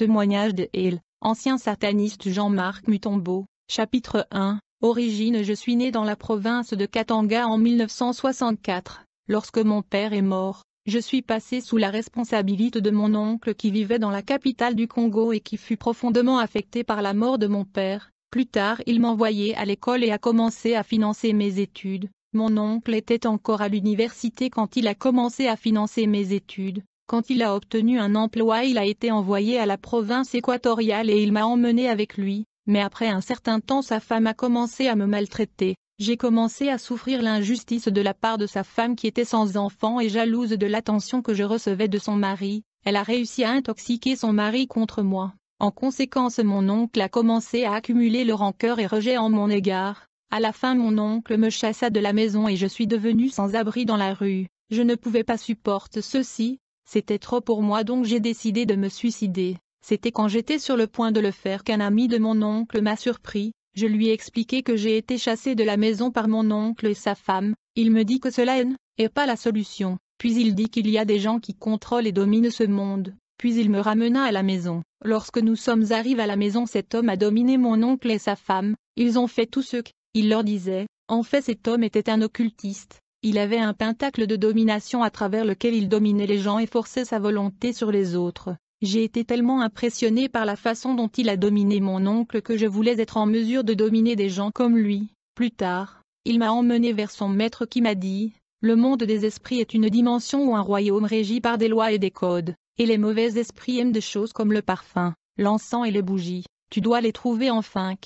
Témoignage de L, ancien sataniste Jean-Marc Mutombo, chapitre 1, Origine Je suis né dans la province de Katanga en 1964, lorsque mon père est mort, je suis passé sous la responsabilité de mon oncle qui vivait dans la capitale du Congo et qui fut profondément affecté par la mort de mon père, plus tard il m'envoyait à l'école et a commencé à financer mes études, mon oncle était encore à l'université quand il a commencé à financer mes études, quand il a obtenu un emploi il a été envoyé à la province équatoriale et il m'a emmené avec lui, mais après un certain temps sa femme a commencé à me maltraiter, j'ai commencé à souffrir l'injustice de la part de sa femme qui était sans enfant et jalouse de l'attention que je recevais de son mari, elle a réussi à intoxiquer son mari contre moi. En conséquence mon oncle a commencé à accumuler le rancœur et rejet en mon égard, à la fin mon oncle me chassa de la maison et je suis devenu sans abri dans la rue, je ne pouvais pas supporter ceci, c'était trop pour moi donc j'ai décidé de me suicider. C'était quand j'étais sur le point de le faire qu'un ami de mon oncle m'a surpris, je lui ai expliqué que j'ai été chassé de la maison par mon oncle et sa femme, il me dit que cela n'est pas la solution, puis il dit qu'il y a des gens qui contrôlent et dominent ce monde, puis il me ramena à la maison. Lorsque nous sommes arrivés à la maison cet homme a dominé mon oncle et sa femme, ils ont fait tout ce qu'il leur disait, en fait cet homme était un occultiste, il avait un pentacle de domination à travers lequel il dominait les gens et forçait sa volonté sur les autres. J'ai été tellement impressionné par la façon dont il a dominé mon oncle que je voulais être en mesure de dominer des gens comme lui. Plus tard, il m'a emmené vers son maître qui m'a dit « Le monde des esprits est une dimension ou un royaume régi par des lois et des codes, et les mauvais esprits aiment des choses comme le parfum, l'encens et les bougies. Tu dois les trouver enfin.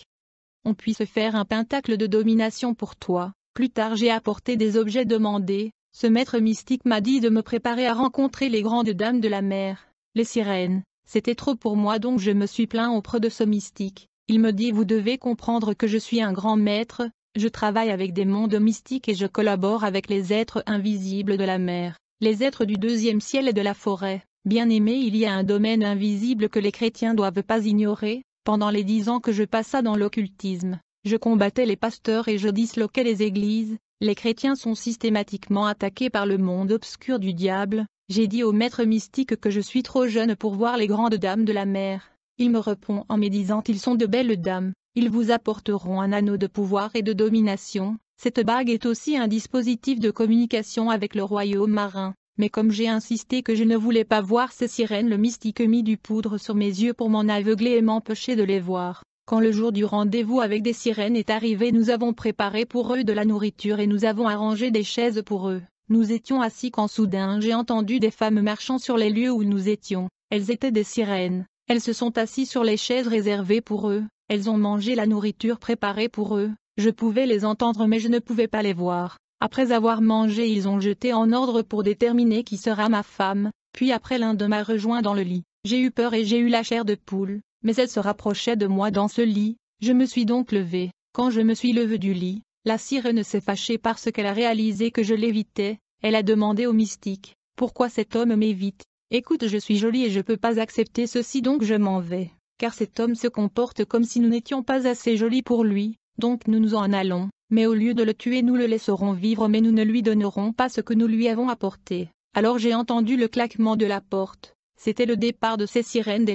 On puisse faire un pentacle de domination pour toi. Plus tard j'ai apporté des objets demandés, ce maître mystique m'a dit de me préparer à rencontrer les grandes dames de la mer, les sirènes, c'était trop pour moi donc je me suis plaint auprès de ce mystique, il me dit vous devez comprendre que je suis un grand maître, je travaille avec des mondes mystiques et je collabore avec les êtres invisibles de la mer, les êtres du deuxième ciel et de la forêt, bien aimé il y a un domaine invisible que les chrétiens doivent pas ignorer, pendant les dix ans que je passa dans l'occultisme, je combattais les pasteurs et je disloquais les églises, les chrétiens sont systématiquement attaqués par le monde obscur du diable, j'ai dit au maître mystique que je suis trop jeune pour voir les grandes dames de la mer. Il me répond en me disant ils sont de belles dames, ils vous apporteront un anneau de pouvoir et de domination, cette bague est aussi un dispositif de communication avec le royaume marin, mais comme j'ai insisté que je ne voulais pas voir ces sirènes le mystique mit du poudre sur mes yeux pour m'en aveugler et m'empêcher de les voir. Quand le jour du rendez-vous avec des sirènes est arrivé nous avons préparé pour eux de la nourriture et nous avons arrangé des chaises pour eux. Nous étions assis quand soudain j'ai entendu des femmes marchant sur les lieux où nous étions. Elles étaient des sirènes. Elles se sont assises sur les chaises réservées pour eux. Elles ont mangé la nourriture préparée pour eux. Je pouvais les entendre mais je ne pouvais pas les voir. Après avoir mangé ils ont jeté en ordre pour déterminer qui sera ma femme, puis après l'un de m'a rejoint dans le lit. J'ai eu peur et j'ai eu la chair de poule mais elle se rapprochait de moi dans ce lit, je me suis donc levé. Quand je me suis levé du lit, la sirène s'est fâchée parce qu'elle a réalisé que je l'évitais, elle a demandé au mystique, pourquoi cet homme m'évite Écoute je suis jolie et je ne peux pas accepter ceci donc je m'en vais, car cet homme se comporte comme si nous n'étions pas assez jolis pour lui, donc nous nous en allons, mais au lieu de le tuer nous le laisserons vivre mais nous ne lui donnerons pas ce que nous lui avons apporté. Alors j'ai entendu le claquement de la porte, c'était le départ de ces sirènes des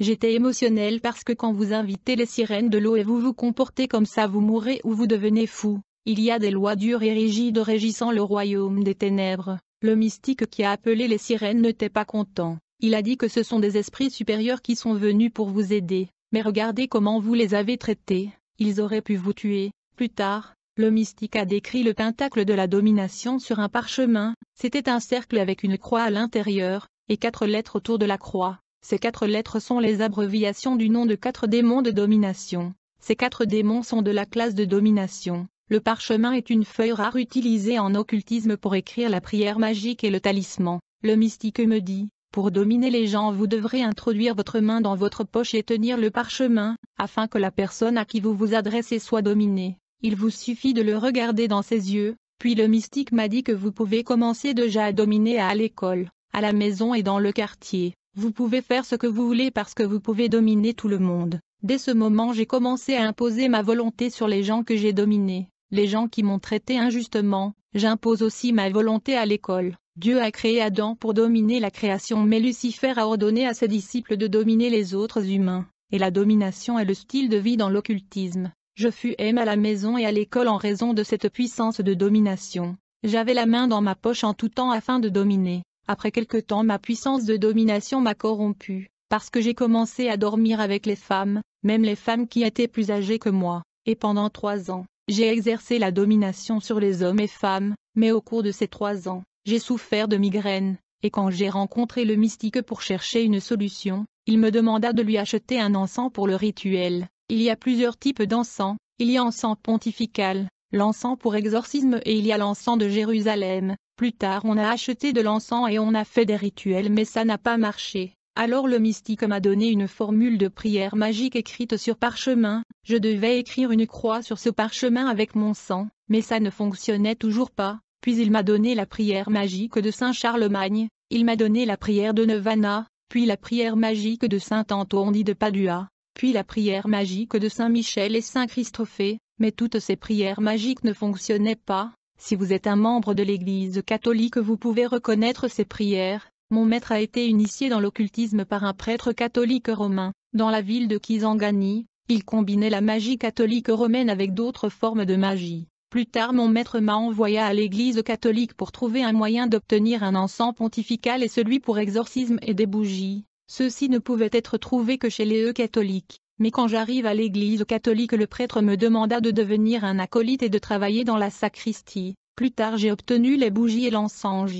J'étais émotionnel parce que quand vous invitez les sirènes de l'eau et vous vous comportez comme ça vous mourrez ou vous devenez fou. Il y a des lois dures et rigides régissant le royaume des ténèbres. Le mystique qui a appelé les sirènes n'était pas content. Il a dit que ce sont des esprits supérieurs qui sont venus pour vous aider. Mais regardez comment vous les avez traités. Ils auraient pu vous tuer. Plus tard, le mystique a décrit le pentacle de la domination sur un parchemin. C'était un cercle avec une croix à l'intérieur, et quatre lettres autour de la croix. Ces quatre lettres sont les abréviations du nom de quatre démons de domination. Ces quatre démons sont de la classe de domination. Le parchemin est une feuille rare utilisée en occultisme pour écrire la prière magique et le talisman. Le mystique me dit, pour dominer les gens vous devrez introduire votre main dans votre poche et tenir le parchemin, afin que la personne à qui vous vous adressez soit dominée. Il vous suffit de le regarder dans ses yeux, puis le mystique m'a dit que vous pouvez commencer déjà à dominer à l'école, à la maison et dans le quartier. Vous pouvez faire ce que vous voulez parce que vous pouvez dominer tout le monde. Dès ce moment j'ai commencé à imposer ma volonté sur les gens que j'ai dominés, les gens qui m'ont traité injustement, j'impose aussi ma volonté à l'école. Dieu a créé Adam pour dominer la création mais Lucifer a ordonné à ses disciples de dominer les autres humains, et la domination est le style de vie dans l'occultisme. Je fus aimé à la maison et à l'école en raison de cette puissance de domination. J'avais la main dans ma poche en tout temps afin de dominer. Après quelque temps ma puissance de domination m'a corrompu, parce que j'ai commencé à dormir avec les femmes, même les femmes qui étaient plus âgées que moi, et pendant trois ans, j'ai exercé la domination sur les hommes et femmes, mais au cours de ces trois ans, j'ai souffert de migraines, et quand j'ai rencontré le mystique pour chercher une solution, il me demanda de lui acheter un encens pour le rituel. Il y a plusieurs types d'encens, il y a encens pontifical, l'encens pour exorcisme et il y a l'encens de Jérusalem. Plus tard on a acheté de l'encens et on a fait des rituels mais ça n'a pas marché. Alors le mystique m'a donné une formule de prière magique écrite sur parchemin, je devais écrire une croix sur ce parchemin avec mon sang, mais ça ne fonctionnait toujours pas, puis il m'a donné la prière magique de Saint Charlemagne, il m'a donné la prière de Nevana, puis la prière magique de Saint Antoine de Padua, puis la prière magique de Saint Michel et Saint Christophe. Mais toutes ces prières magiques ne fonctionnaient pas. Si vous êtes un membre de l'Église catholique vous pouvez reconnaître ces prières. Mon maître a été initié dans l'occultisme par un prêtre catholique romain, dans la ville de Kisangani. Il combinait la magie catholique romaine avec d'autres formes de magie. Plus tard mon maître m'a envoyé à l'église catholique pour trouver un moyen d'obtenir un encens pontifical et celui pour exorcisme et des bougies. Ceux-ci ne pouvaient être trouvés que chez les e catholiques mais quand j'arrive à l'église catholique le prêtre me demanda de devenir un acolyte et de travailler dans la sacristie. Plus tard j'ai obtenu les bougies et l'encens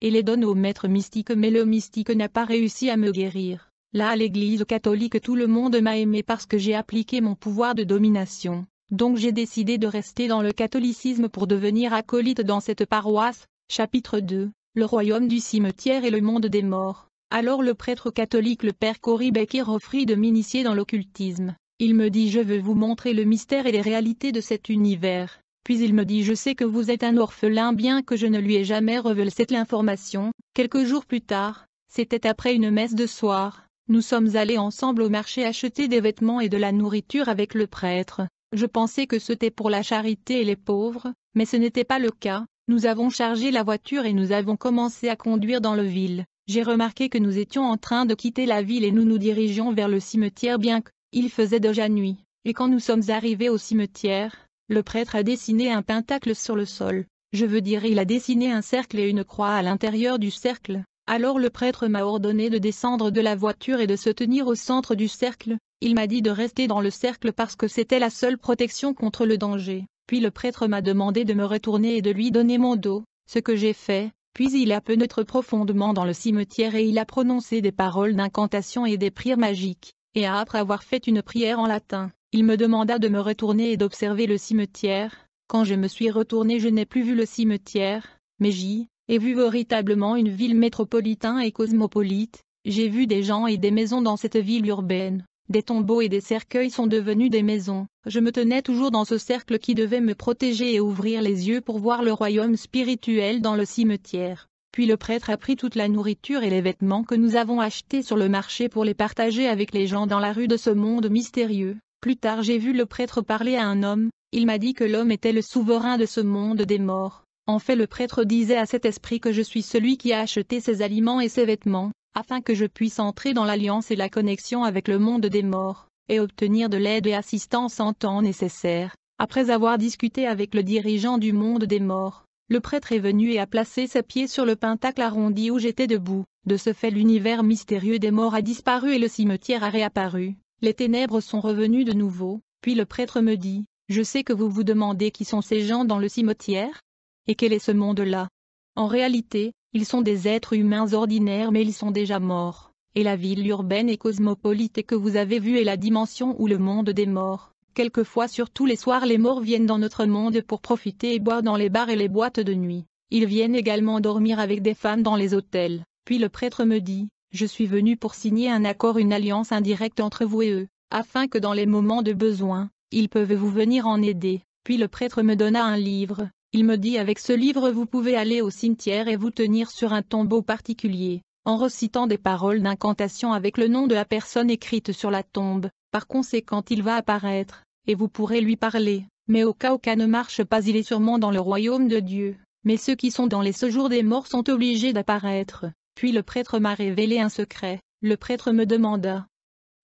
et les donne au maître mystique mais le mystique n'a pas réussi à me guérir. Là à l'église catholique tout le monde m'a aimé parce que j'ai appliqué mon pouvoir de domination. Donc j'ai décidé de rester dans le catholicisme pour devenir acolyte dans cette paroisse. Chapitre 2 Le royaume du cimetière et le monde des morts alors le prêtre catholique le père Corrie Becker offrit de m'initier dans l'occultisme. Il me dit je veux vous montrer le mystère et les réalités de cet univers. Puis il me dit je sais que vous êtes un orphelin bien que je ne lui ai jamais révélé cette information. Quelques jours plus tard, c'était après une messe de soir, nous sommes allés ensemble au marché acheter des vêtements et de la nourriture avec le prêtre. Je pensais que c'était pour la charité et les pauvres, mais ce n'était pas le cas. Nous avons chargé la voiture et nous avons commencé à conduire dans le ville j'ai remarqué que nous étions en train de quitter la ville et nous nous dirigeons vers le cimetière bien qu'il faisait déjà nuit, et quand nous sommes arrivés au cimetière, le prêtre a dessiné un pentacle sur le sol, je veux dire il a dessiné un cercle et une croix à l'intérieur du cercle, alors le prêtre m'a ordonné de descendre de la voiture et de se tenir au centre du cercle, il m'a dit de rester dans le cercle parce que c'était la seule protection contre le danger, puis le prêtre m'a demandé de me retourner et de lui donner mon dos, ce que j'ai fait, puis il a pénétré profondément dans le cimetière et il a prononcé des paroles d'incantation et des prières magiques, et après avoir fait une prière en latin, il me demanda de me retourner et d'observer le cimetière. Quand je me suis retourné je n'ai plus vu le cimetière, mais j'y ai vu véritablement une ville métropolitaine et cosmopolite, j'ai vu des gens et des maisons dans cette ville urbaine, des tombeaux et des cercueils sont devenus des maisons. Je me tenais toujours dans ce cercle qui devait me protéger et ouvrir les yeux pour voir le royaume spirituel dans le cimetière. Puis le prêtre a pris toute la nourriture et les vêtements que nous avons achetés sur le marché pour les partager avec les gens dans la rue de ce monde mystérieux. Plus tard j'ai vu le prêtre parler à un homme, il m'a dit que l'homme était le souverain de ce monde des morts. En fait le prêtre disait à cet esprit que je suis celui qui a acheté ses aliments et ses vêtements, afin que je puisse entrer dans l'alliance et la connexion avec le monde des morts, et obtenir de l'aide et assistance en temps nécessaire. Après avoir discuté avec le dirigeant du monde des morts, le prêtre est venu et a placé ses pieds sur le pentacle arrondi où j'étais debout. De ce fait l'univers mystérieux des morts a disparu et le cimetière a réapparu. Les ténèbres sont revenues de nouveau, puis le prêtre me dit, « Je sais que vous vous demandez qui sont ces gens dans le cimetière Et quel est ce monde-là En réalité, ils sont des êtres humains ordinaires mais ils sont déjà morts, et la ville urbaine et cosmopolite que vous avez vue est la dimension où le monde des morts. Quelquefois surtout les soirs les morts viennent dans notre monde pour profiter et boire dans les bars et les boîtes de nuit. Ils viennent également dormir avec des femmes dans les hôtels. Puis le prêtre me dit, je suis venu pour signer un accord une alliance indirecte entre vous et eux, afin que dans les moments de besoin, ils peuvent vous venir en aider. Puis le prêtre me donna un livre, il me dit avec ce livre vous pouvez aller au cimetière et vous tenir sur un tombeau particulier, en recitant des paroles d'incantation avec le nom de la personne écrite sur la tombe, par conséquent il va apparaître, et vous pourrez lui parler, mais au cas où cas ne marche pas il est sûrement dans le royaume de Dieu, mais ceux qui sont dans les sejours des morts sont obligés d'apparaître, puis le prêtre m'a révélé un secret, le prêtre me demanda.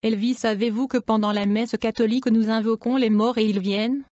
Elvis savez-vous que pendant la messe catholique nous invoquons les morts et ils viennent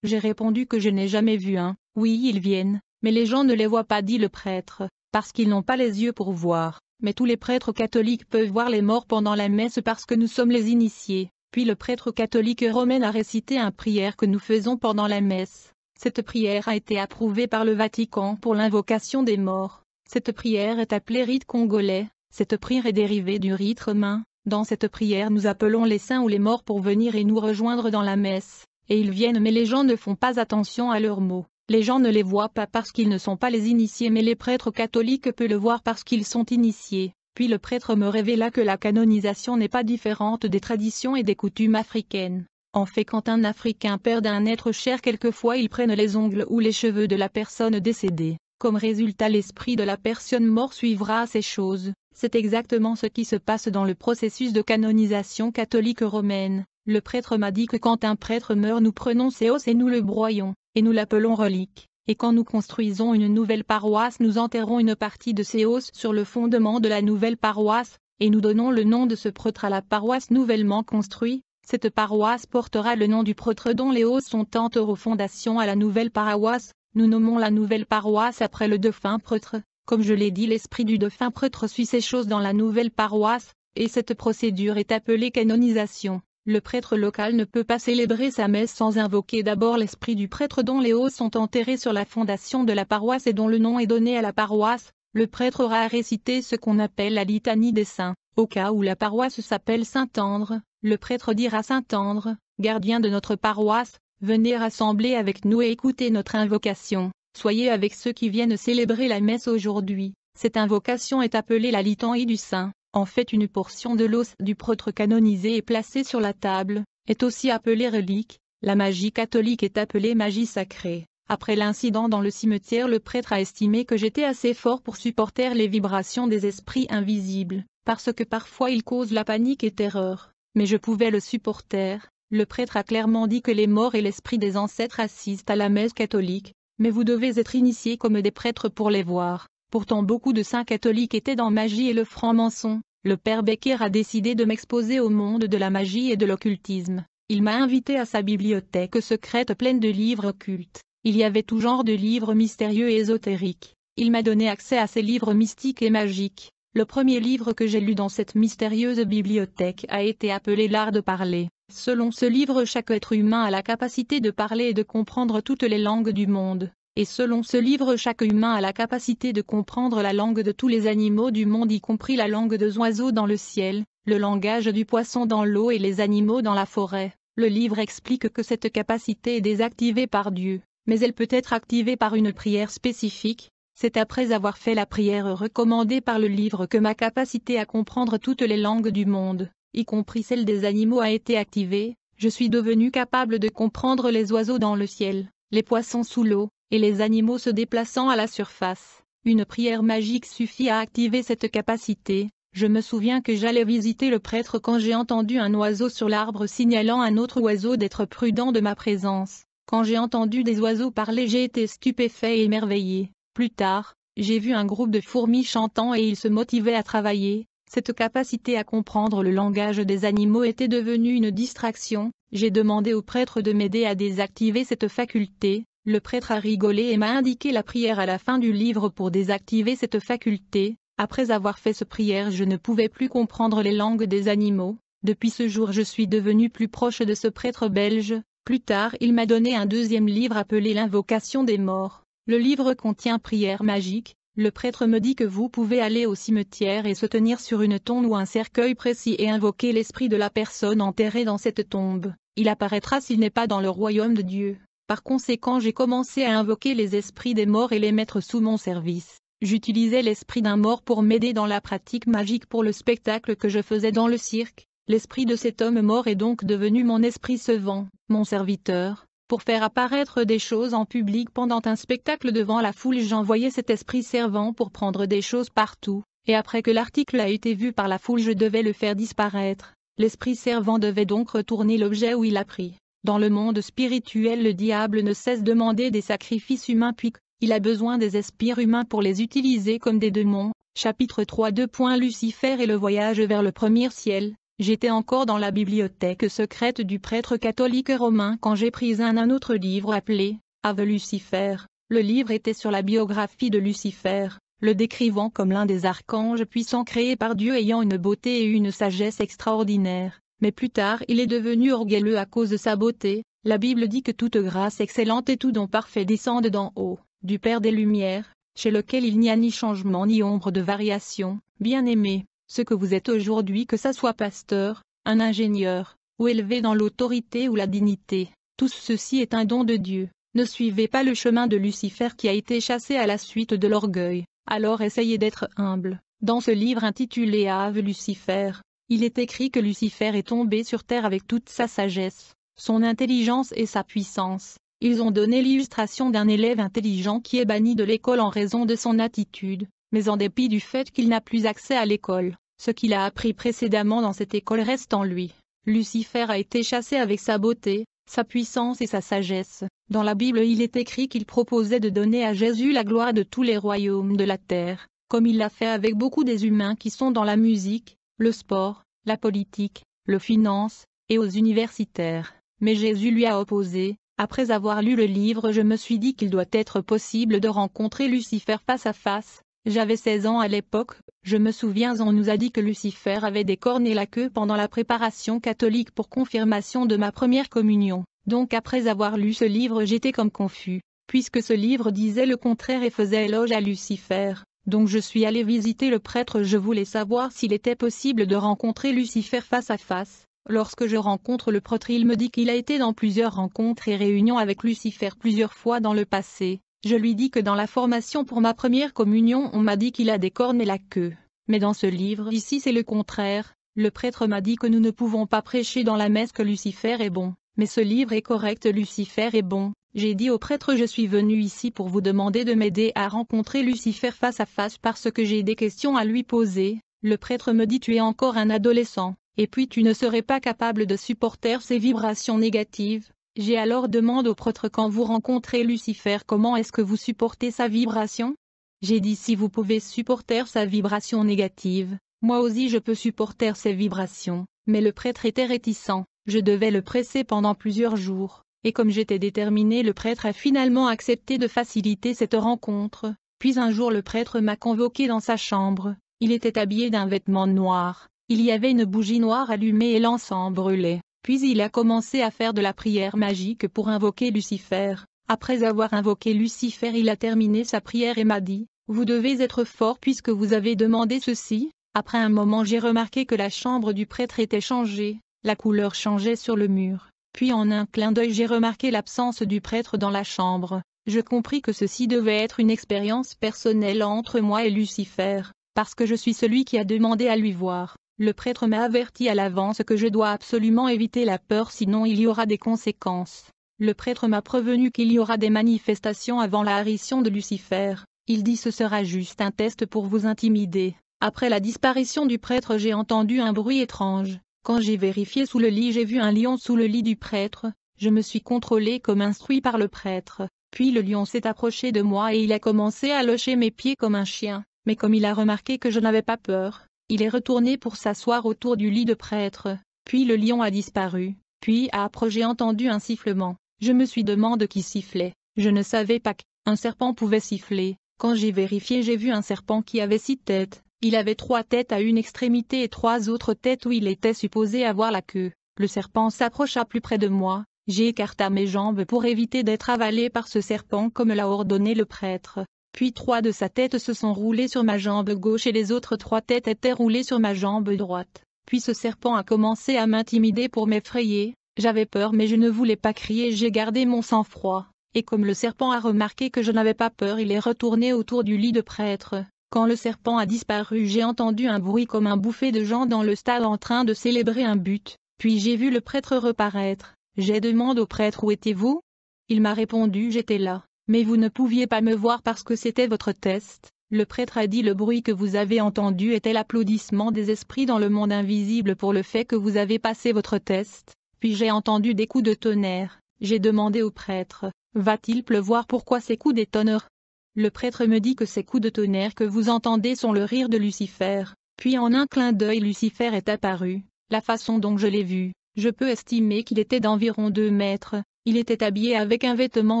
J'ai répondu que je n'ai jamais vu un, oui ils viennent, mais les gens ne les voient pas dit le prêtre, parce qu'ils n'ont pas les yeux pour voir, mais tous les prêtres catholiques peuvent voir les morts pendant la messe parce que nous sommes les initiés. Puis le prêtre catholique romain a récité un prière que nous faisons pendant la messe. Cette prière a été approuvée par le Vatican pour l'invocation des morts. Cette prière est appelée rite congolais, cette prière est dérivée du rite romain. Dans cette prière nous appelons les saints ou les morts pour venir et nous rejoindre dans la messe, et ils viennent mais les gens ne font pas attention à leurs mots. Les gens ne les voient pas parce qu'ils ne sont pas les initiés mais les prêtres catholiques peuvent le voir parce qu'ils sont initiés. Puis le prêtre me révéla que la canonisation n'est pas différente des traditions et des coutumes africaines. En fait quand un Africain perd un être cher quelquefois ils prennent les ongles ou les cheveux de la personne décédée. Comme résultat l'esprit de la personne mort suivra ces choses. C'est exactement ce qui se passe dans le processus de canonisation catholique romaine. Le prêtre m'a dit que quand un prêtre meurt nous prenons ses os et nous le broyons et nous l'appelons relique, et quand nous construisons une nouvelle paroisse nous enterrons une partie de ces os sur le fondement de la nouvelle paroisse, et nous donnons le nom de ce prêtre à la paroisse nouvellement construite, cette paroisse portera le nom du prêtre dont les os sont aux fondations à la nouvelle paroisse, nous nommons la nouvelle paroisse après le dauphin prêtre, comme je l'ai dit l'esprit du dauphin prêtre suit ces choses dans la nouvelle paroisse, et cette procédure est appelée canonisation. Le prêtre local ne peut pas célébrer sa messe sans invoquer d'abord l'esprit du prêtre dont les hauts sont enterrés sur la fondation de la paroisse et dont le nom est donné à la paroisse. Le prêtre aura à réciter ce qu'on appelle la litanie des saints. Au cas où la paroisse s'appelle Saint-Andre, le prêtre dira Saint-Andre, gardien de notre paroisse, venez rassembler avec nous et écoutez notre invocation. Soyez avec ceux qui viennent célébrer la messe aujourd'hui. Cette invocation est appelée la litanie du saint. En fait une portion de l'os du prêtre canonisé est placée sur la table, est aussi appelée relique, la magie catholique est appelée magie sacrée. Après l'incident dans le cimetière le prêtre a estimé que j'étais assez fort pour supporter les vibrations des esprits invisibles, parce que parfois ils causent la panique et terreur, mais je pouvais le supporter, le prêtre a clairement dit que les morts et l'esprit des ancêtres assistent à la messe catholique, mais vous devez être initié comme des prêtres pour les voir. Pourtant beaucoup de saints catholiques étaient dans magie et le franc-maçon. Le père Becker a décidé de m'exposer au monde de la magie et de l'occultisme. Il m'a invité à sa bibliothèque secrète pleine de livres occultes. Il y avait tout genre de livres mystérieux et ésotériques. Il m'a donné accès à ses livres mystiques et magiques. Le premier livre que j'ai lu dans cette mystérieuse bibliothèque a été appelé L'art de parler. Selon ce livre chaque être humain a la capacité de parler et de comprendre toutes les langues du monde. Et selon ce livre chaque humain a la capacité de comprendre la langue de tous les animaux du monde y compris la langue des oiseaux dans le ciel, le langage du poisson dans l'eau et les animaux dans la forêt. Le livre explique que cette capacité est désactivée par Dieu, mais elle peut être activée par une prière spécifique. C'est après avoir fait la prière recommandée par le livre que ma capacité à comprendre toutes les langues du monde, y compris celle des animaux a été activée. Je suis devenu capable de comprendre les oiseaux dans le ciel, les poissons sous l'eau, et les animaux se déplaçant à la surface. Une prière magique suffit à activer cette capacité. Je me souviens que j'allais visiter le prêtre quand j'ai entendu un oiseau sur l'arbre signalant à un autre oiseau d'être prudent de ma présence. Quand j'ai entendu des oiseaux parler j'ai été stupéfait et émerveillé. Plus tard, j'ai vu un groupe de fourmis chantant et ils se motivaient à travailler. Cette capacité à comprendre le langage des animaux était devenue une distraction. J'ai demandé au prêtre de m'aider à désactiver cette faculté. Le prêtre a rigolé et m'a indiqué la prière à la fin du livre pour désactiver cette faculté. Après avoir fait ce prière je ne pouvais plus comprendre les langues des animaux. Depuis ce jour je suis devenu plus proche de ce prêtre belge. Plus tard il m'a donné un deuxième livre appelé L'invocation des morts. Le livre contient prières magiques. Le prêtre me dit que vous pouvez aller au cimetière et se tenir sur une tombe ou un cercueil précis et invoquer l'esprit de la personne enterrée dans cette tombe. Il apparaîtra s'il n'est pas dans le royaume de Dieu. Par conséquent j'ai commencé à invoquer les esprits des morts et les mettre sous mon service. J'utilisais l'esprit d'un mort pour m'aider dans la pratique magique pour le spectacle que je faisais dans le cirque. L'esprit de cet homme mort est donc devenu mon esprit servant, mon serviteur. Pour faire apparaître des choses en public pendant un spectacle devant la foule j'envoyais cet esprit servant pour prendre des choses partout, et après que l'article a été vu par la foule je devais le faire disparaître. L'esprit servant devait donc retourner l'objet où il a pris. Dans le monde spirituel le diable ne cesse de demander des sacrifices humains puis il a besoin des esprits humains pour les utiliser comme des démons. Chapitre 3 2. Lucifer et le voyage vers le premier ciel. J'étais encore dans la bibliothèque secrète du prêtre catholique romain quand j'ai pris un, un autre livre appelé Ave Lucifer. Le livre était sur la biographie de Lucifer, le décrivant comme l'un des archanges puissants créés par Dieu ayant une beauté et une sagesse extraordinaires mais plus tard il est devenu orgueilleux à cause de sa beauté, la Bible dit que toute grâce excellente et tout don parfait descendent d'en haut, du Père des Lumières, chez lequel il n'y a ni changement ni ombre de variation, bien-aimé, ce que vous êtes aujourd'hui que ça soit pasteur, un ingénieur, ou élevé dans l'autorité ou la dignité, tout ceci est un don de Dieu, ne suivez pas le chemin de Lucifer qui a été chassé à la suite de l'orgueil, alors essayez d'être humble. Dans ce livre intitulé Ave Lucifer, il est écrit que Lucifer est tombé sur terre avec toute sa sagesse, son intelligence et sa puissance. Ils ont donné l'illustration d'un élève intelligent qui est banni de l'école en raison de son attitude, mais en dépit du fait qu'il n'a plus accès à l'école, ce qu'il a appris précédemment dans cette école reste en lui. Lucifer a été chassé avec sa beauté, sa puissance et sa sagesse. Dans la Bible il est écrit qu'il proposait de donner à Jésus la gloire de tous les royaumes de la terre, comme il l'a fait avec beaucoup des humains qui sont dans la musique, le sport, la politique, le finance, et aux universitaires. Mais Jésus lui a opposé, après avoir lu le livre je me suis dit qu'il doit être possible de rencontrer Lucifer face à face, j'avais 16 ans à l'époque, je me souviens on nous a dit que Lucifer avait des cornes et la queue pendant la préparation catholique pour confirmation de ma première communion, donc après avoir lu ce livre j'étais comme confus, puisque ce livre disait le contraire et faisait éloge à Lucifer, donc je suis allé visiter le prêtre je voulais savoir s'il était possible de rencontrer Lucifer face à face. Lorsque je rencontre le prêtre il me dit qu'il a été dans plusieurs rencontres et réunions avec Lucifer plusieurs fois dans le passé. Je lui dis que dans la formation pour ma première communion on m'a dit qu'il a des cornes et la queue. Mais dans ce livre ici c'est le contraire. Le prêtre m'a dit que nous ne pouvons pas prêcher dans la messe que Lucifer est bon. Mais ce livre est correct Lucifer est bon. J'ai dit au prêtre je suis venu ici pour vous demander de m'aider à rencontrer Lucifer face à face parce que j'ai des questions à lui poser. Le prêtre me dit tu es encore un adolescent, et puis tu ne serais pas capable de supporter ses vibrations négatives. J'ai alors demandé au prêtre quand vous rencontrez Lucifer comment est-ce que vous supportez sa vibration J'ai dit si vous pouvez supporter sa vibration négative, moi aussi je peux supporter ses vibrations, mais le prêtre était réticent, je devais le presser pendant plusieurs jours. Et comme j'étais déterminé le prêtre a finalement accepté de faciliter cette rencontre, puis un jour le prêtre m'a convoqué dans sa chambre, il était habillé d'un vêtement noir, il y avait une bougie noire allumée et l'encens brûlait, puis il a commencé à faire de la prière magique pour invoquer Lucifer, après avoir invoqué Lucifer il a terminé sa prière et m'a dit, vous devez être fort puisque vous avez demandé ceci, après un moment j'ai remarqué que la chambre du prêtre était changée, la couleur changeait sur le mur, puis en un clin d'œil j'ai remarqué l'absence du prêtre dans la chambre, je compris que ceci devait être une expérience personnelle entre moi et Lucifer, parce que je suis celui qui a demandé à lui voir. Le prêtre m'a averti à l'avance que je dois absolument éviter la peur sinon il y aura des conséquences. Le prêtre m'a prévenu qu'il y aura des manifestations avant la de Lucifer. Il dit ce sera juste un test pour vous intimider. Après la disparition du prêtre j'ai entendu un bruit étrange. Quand j'ai vérifié sous le lit j'ai vu un lion sous le lit du prêtre, je me suis contrôlé comme instruit par le prêtre, puis le lion s'est approché de moi et il a commencé à locher mes pieds comme un chien, mais comme il a remarqué que je n'avais pas peur, il est retourné pour s'asseoir autour du lit de prêtre, puis le lion a disparu, puis à après j'ai entendu un sifflement, je me suis demandé qui sifflait, je ne savais pas qu'un serpent pouvait siffler, quand j'ai vérifié j'ai vu un serpent qui avait six têtes, il avait trois têtes à une extrémité et trois autres têtes où il était supposé avoir la queue. Le serpent s'approcha plus près de moi, j'écarta mes jambes pour éviter d'être avalé par ce serpent comme l'a ordonné le prêtre. Puis trois de sa tête se sont roulées sur ma jambe gauche et les autres trois têtes étaient roulées sur ma jambe droite. Puis ce serpent a commencé à m'intimider pour m'effrayer, j'avais peur mais je ne voulais pas crier j'ai gardé mon sang-froid, et comme le serpent a remarqué que je n'avais pas peur il est retourné autour du lit de prêtre, quand le serpent a disparu j'ai entendu un bruit comme un bouffet de gens dans le stade en train de célébrer un but, puis j'ai vu le prêtre reparaître. J'ai demandé au prêtre où étiez-vous Il m'a répondu j'étais là, mais vous ne pouviez pas me voir parce que c'était votre test. Le prêtre a dit le bruit que vous avez entendu était l'applaudissement des esprits dans le monde invisible pour le fait que vous avez passé votre test, puis j'ai entendu des coups de tonnerre. J'ai demandé au prêtre, va-t-il pleuvoir pourquoi ces coups d'étonneur le prêtre me dit que ces coups de tonnerre que vous entendez sont le rire de Lucifer, puis en un clin d'œil Lucifer est apparu, la façon dont je l'ai vu, je peux estimer qu'il était d'environ deux mètres, il était habillé avec un vêtement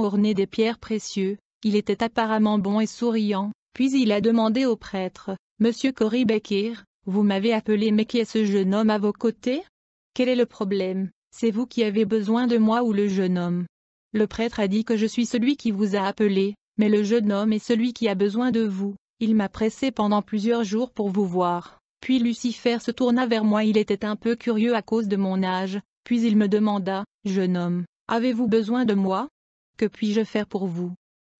orné des pierres précieuses, il était apparemment bon et souriant, puis il a demandé au prêtre, Monsieur Cory Becker, vous m'avez appelé mais qui est ce jeune homme à vos côtés Quel est le problème C'est vous qui avez besoin de moi ou le jeune homme Le prêtre a dit que je suis celui qui vous a appelé, mais le jeune homme est celui qui a besoin de vous. Il m'a pressé pendant plusieurs jours pour vous voir. Puis Lucifer se tourna vers moi. Il était un peu curieux à cause de mon âge, puis il me demanda, Jeune homme, avez-vous besoin de moi Que puis-je faire pour vous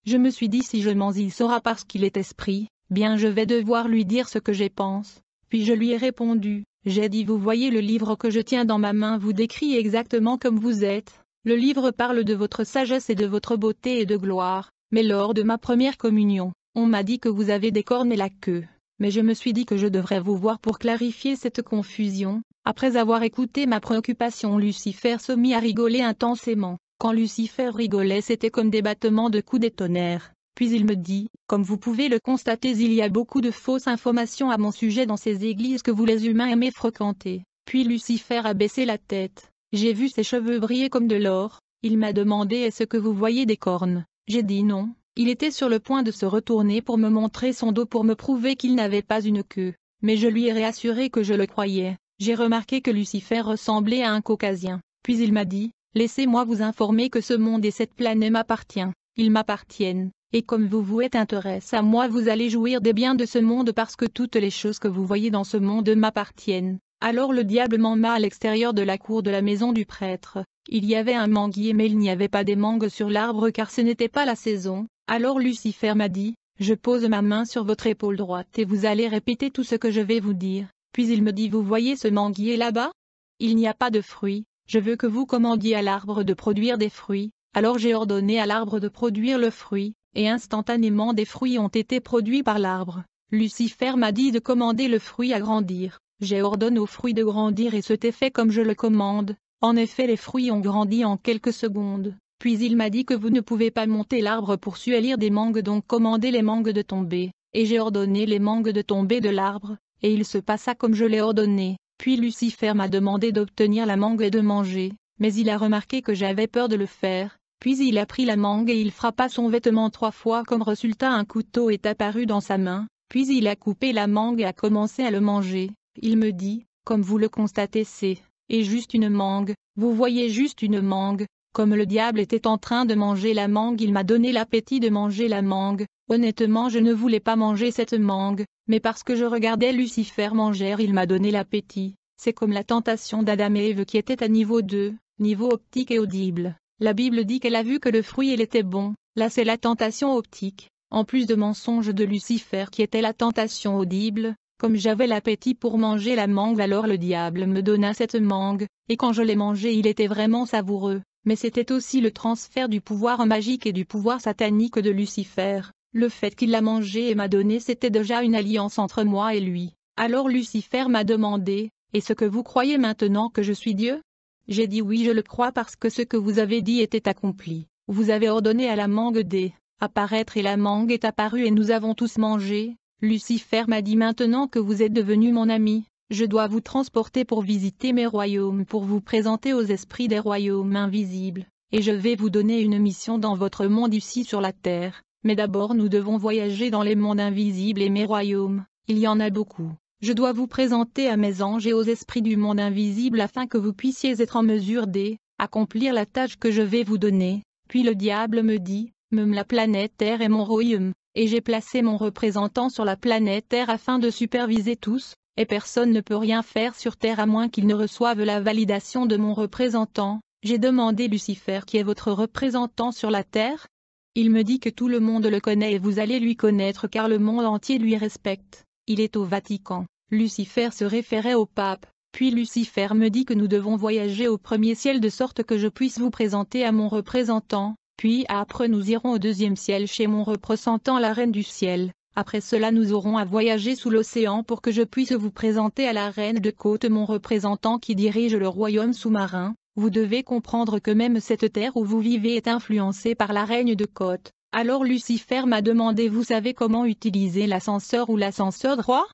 Je me suis dit si je m'en il saura parce qu'il est esprit, bien je vais devoir lui dire ce que j'ai pense. Puis je lui ai répondu, j'ai dit vous voyez le livre que je tiens dans ma main vous décrit exactement comme vous êtes, le livre parle de votre sagesse et de votre beauté et de gloire, mais lors de ma première communion, on m'a dit que vous avez des cornes et la queue. Mais je me suis dit que je devrais vous voir pour clarifier cette confusion. Après avoir écouté ma préoccupation, Lucifer se mit à rigoler intensément. Quand Lucifer rigolait, c'était comme des battements de coups des tonnerres. Puis il me dit, comme vous pouvez le constater, il y a beaucoup de fausses informations à mon sujet dans ces églises que vous les humains aimez fréquenter. Puis Lucifer a baissé la tête. J'ai vu ses cheveux briller comme de l'or. Il m'a demandé est-ce que vous voyez des cornes j'ai dit non, il était sur le point de se retourner pour me montrer son dos pour me prouver qu'il n'avait pas une queue, mais je lui ai réassuré que je le croyais. J'ai remarqué que Lucifer ressemblait à un caucasien, puis il m'a dit, laissez-moi vous informer que ce monde et cette planète m'appartiennent. ils m'appartiennent, et comme vous vous êtes intéressé à moi vous allez jouir des biens de ce monde parce que toutes les choses que vous voyez dans ce monde m'appartiennent. Alors le diable m'a à l'extérieur de la cour de la maison du prêtre, il y avait un manguier mais il n'y avait pas des mangues sur l'arbre car ce n'était pas la saison, alors Lucifer m'a dit, je pose ma main sur votre épaule droite et vous allez répéter tout ce que je vais vous dire, puis il me dit vous voyez ce manguier là-bas Il n'y a pas de fruits, je veux que vous commandiez à l'arbre de produire des fruits, alors j'ai ordonné à l'arbre de produire le fruit, et instantanément des fruits ont été produits par l'arbre. Lucifer m'a dit de commander le fruit à grandir, j'ai ordonné au fruit de grandir et c'était fait comme je le commande, en effet les fruits ont grandi en quelques secondes, puis il m'a dit que vous ne pouvez pas monter l'arbre pour suélir des mangues donc commandez les mangues de tomber, et j'ai ordonné les mangues de tomber de l'arbre, et il se passa comme je l'ai ordonné, puis Lucifer m'a demandé d'obtenir la mangue et de manger, mais il a remarqué que j'avais peur de le faire, puis il a pris la mangue et il frappa son vêtement trois fois comme résultat un couteau est apparu dans sa main, puis il a coupé la mangue et a commencé à le manger, il me dit, comme vous le constatez c'est et juste une mangue, vous voyez juste une mangue, comme le diable était en train de manger la mangue il m'a donné l'appétit de manger la mangue, honnêtement je ne voulais pas manger cette mangue, mais parce que je regardais Lucifer manger il m'a donné l'appétit, c'est comme la tentation d'Adam et Eve qui était à niveau 2, niveau optique et audible, la Bible dit qu'elle a vu que le fruit il était bon, là c'est la tentation optique, en plus de mensonge de Lucifer qui était la tentation audible, comme j'avais l'appétit pour manger la mangue alors le diable me donna cette mangue, et quand je l'ai mangée il était vraiment savoureux, mais c'était aussi le transfert du pouvoir magique et du pouvoir satanique de Lucifer, le fait qu'il l'a mangée et m'a donné c'était déjà une alliance entre moi et lui. Alors Lucifer m'a demandé, « Est-ce que vous croyez maintenant que je suis Dieu ?» J'ai dit oui je le crois parce que ce que vous avez dit était accompli. Vous avez ordonné à la mangue d'apparaître et la mangue est apparue et nous avons tous mangé, Lucifer m'a dit maintenant que vous êtes devenu mon ami, je dois vous transporter pour visiter mes royaumes pour vous présenter aux esprits des royaumes invisibles, et je vais vous donner une mission dans votre monde ici sur la terre, mais d'abord nous devons voyager dans les mondes invisibles et mes royaumes, il y en a beaucoup. Je dois vous présenter à mes anges et aux esprits du monde invisible afin que vous puissiez être en mesure d'accomplir la tâche que je vais vous donner. Puis le diable me dit, Même la planète Terre est mon royaume, et j'ai placé mon représentant sur la planète Terre afin de superviser tous, et personne ne peut rien faire sur Terre à moins qu'il ne reçoive la validation de mon représentant. J'ai demandé Lucifer qui est votre représentant sur la Terre Il me dit que tout le monde le connaît et vous allez lui connaître car le monde entier lui respecte. Il est au Vatican. Lucifer se référait au pape. Puis Lucifer me dit que nous devons voyager au premier ciel de sorte que je puisse vous présenter à mon représentant, puis après nous irons au deuxième ciel chez mon représentant la reine du ciel. Après cela nous aurons à voyager sous l'océan pour que je puisse vous présenter à la reine de côte mon représentant qui dirige le royaume sous-marin. Vous devez comprendre que même cette terre où vous vivez est influencée par la reine de côte. Alors Lucifer m'a demandé vous savez comment utiliser l'ascenseur ou l'ascenseur droit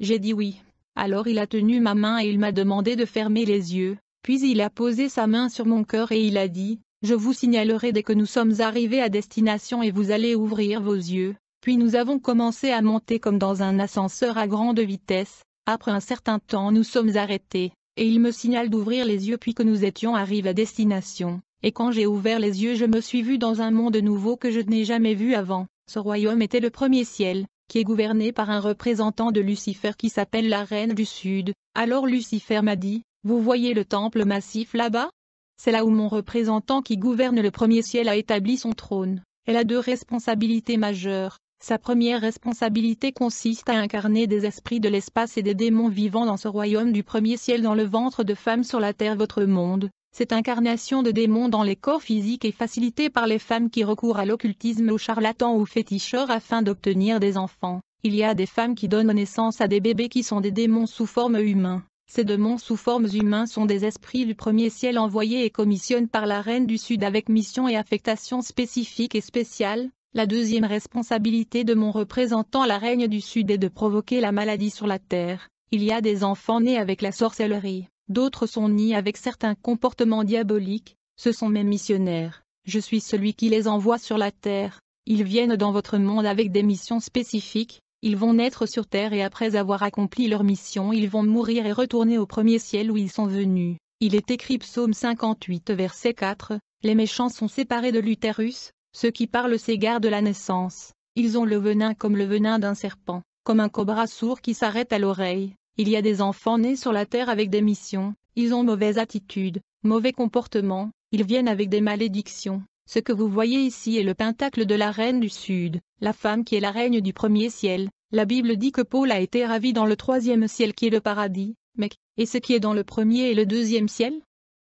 J'ai dit oui. Alors il a tenu ma main et il m'a demandé de fermer les yeux, puis il a posé sa main sur mon cœur et il a dit, je vous signalerai dès que nous sommes arrivés à destination et vous allez ouvrir vos yeux. Puis nous avons commencé à monter comme dans un ascenseur à grande vitesse. Après un certain temps nous sommes arrêtés, et il me signale d'ouvrir les yeux puis que nous étions arrivés à destination. Et quand j'ai ouvert les yeux je me suis vu dans un monde nouveau que je n'ai jamais vu avant. Ce royaume était le premier ciel, qui est gouverné par un représentant de Lucifer qui s'appelle la Reine du Sud. Alors Lucifer m'a dit, vous voyez le temple massif là-bas c'est là où mon représentant qui gouverne le premier ciel a établi son trône. Elle a deux responsabilités majeures. Sa première responsabilité consiste à incarner des esprits de l'espace et des démons vivants dans ce royaume du premier ciel dans le ventre de femmes sur la terre votre monde. Cette incarnation de démons dans les corps physiques est facilitée par les femmes qui recourent à l'occultisme aux charlatans ou féticheurs afin d'obtenir des enfants. Il y a des femmes qui donnent naissance à des bébés qui sont des démons sous forme humaine. Ces démons sous formes humains sont des esprits du premier ciel envoyés et commissionnés par la Reine du Sud avec mission et affectation spécifique et spéciale. La deuxième responsabilité de mon représentant la Reine du Sud est de provoquer la maladie sur la terre. Il y a des enfants nés avec la sorcellerie, d'autres sont nés avec certains comportements diaboliques, ce sont mes missionnaires. Je suis celui qui les envoie sur la terre. Ils viennent dans votre monde avec des missions spécifiques, ils vont naître sur terre et après avoir accompli leur mission ils vont mourir et retourner au premier ciel où ils sont venus. Il est écrit psaume 58 verset 4, Les méchants sont séparés de l'utérus, ceux qui parlent s'égarent de la naissance, ils ont le venin comme le venin d'un serpent, comme un cobra sourd qui s'arrête à l'oreille. Il y a des enfants nés sur la terre avec des missions, ils ont mauvaise attitude, mauvais comportement, ils viennent avec des malédictions, ce que vous voyez ici est le pentacle de la reine du Sud, la femme qui est la reine du premier ciel. La Bible dit que Paul a été ravi dans le troisième ciel qui est le paradis, mais et ce qui est dans le premier et le deuxième ciel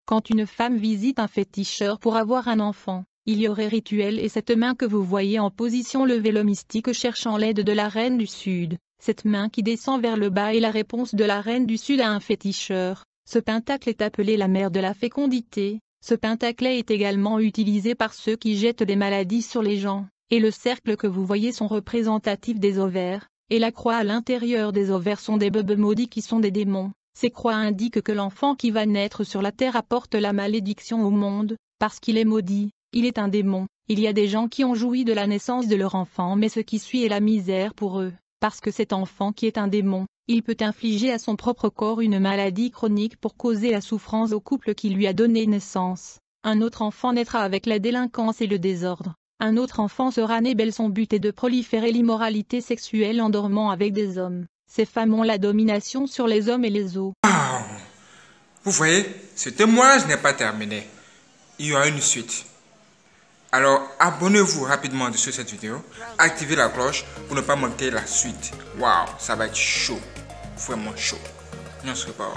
Quand une femme visite un féticheur pour avoir un enfant, il y aurait rituel et cette main que vous voyez en position levée le mystique cherchant l'aide de la reine du Sud, cette main qui descend vers le bas est la réponse de la reine du Sud à un féticheur. Ce pentacle est appelé la mère de la fécondité, ce pentacle est également utilisé par ceux qui jettent des maladies sur les gens, et le cercle que vous voyez sont représentatifs des ovaires, et la croix à l'intérieur des ovaires sont des bebes maudits qui sont des démons. Ces croix indiquent que l'enfant qui va naître sur la terre apporte la malédiction au monde, parce qu'il est maudit, il est un démon. Il y a des gens qui ont joui de la naissance de leur enfant mais ce qui suit est la misère pour eux parce que cet enfant qui est un démon, il peut infliger à son propre corps une maladie chronique pour causer la souffrance au couple qui lui a donné naissance. Un autre enfant naîtra avec la délinquance et le désordre. Un autre enfant sera né son but est de proliférer l'immoralité sexuelle en dormant avec des hommes. Ces femmes ont la domination sur les hommes et les eaux. Vous voyez, ce témoignage n'est pas terminé. Il y a une suite. Alors abonnez-vous rapidement sur cette vidéo, activez la cloche pour ne pas manquer la suite. Waouh, ça va être chaud, vraiment chaud. N'en serait pas.